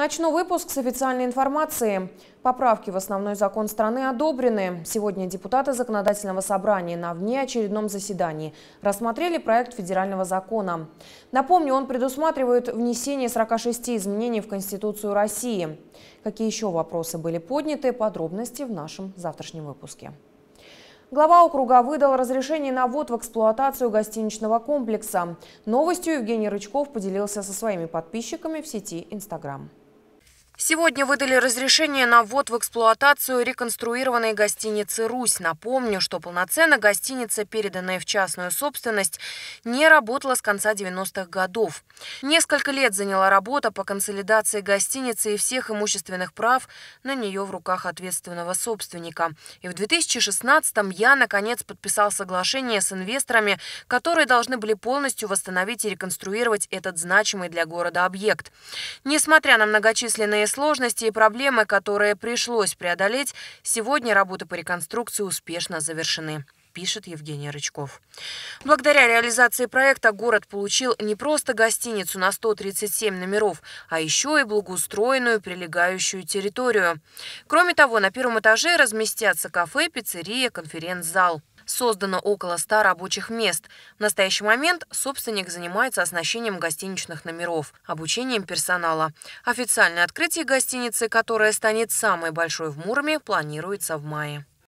Начну выпуск с официальной информации. Поправки в основной закон страны одобрены. Сегодня депутаты Законодательного собрания на внеочередном заседании рассмотрели проект федерального закона. Напомню, он предусматривает внесение 46 изменений в Конституцию России. Какие еще вопросы были подняты, подробности в нашем завтрашнем выпуске. Глава округа выдал разрешение на ввод в эксплуатацию гостиничного комплекса. Новостью Евгений Рычков поделился со своими подписчиками в сети Инстаграм. Сегодня выдали разрешение на ввод в эксплуатацию реконструированной гостиницы «Русь». Напомню, что полноценно гостиница, переданная в частную собственность, не работала с конца 90-х годов. Несколько лет заняла работа по консолидации гостиницы и всех имущественных прав на нее в руках ответственного собственника. И в 2016-м я, наконец, подписал соглашение с инвесторами, которые должны были полностью восстановить и реконструировать этот значимый для города объект. Несмотря на многочисленные сложности и проблемы, которые пришлось преодолеть, сегодня работы по реконструкции успешно завершены пишет Евгений Рычков. Благодаря реализации проекта город получил не просто гостиницу на 137 номеров, а еще и благоустроенную прилегающую территорию. Кроме того, на первом этаже разместятся кафе, пиццерия, конференц-зал. Создано около 100 рабочих мест. В настоящий момент собственник занимается оснащением гостиничных номеров, обучением персонала. Официальное открытие гостиницы, которая станет самой большой в Мурме, планируется в мае.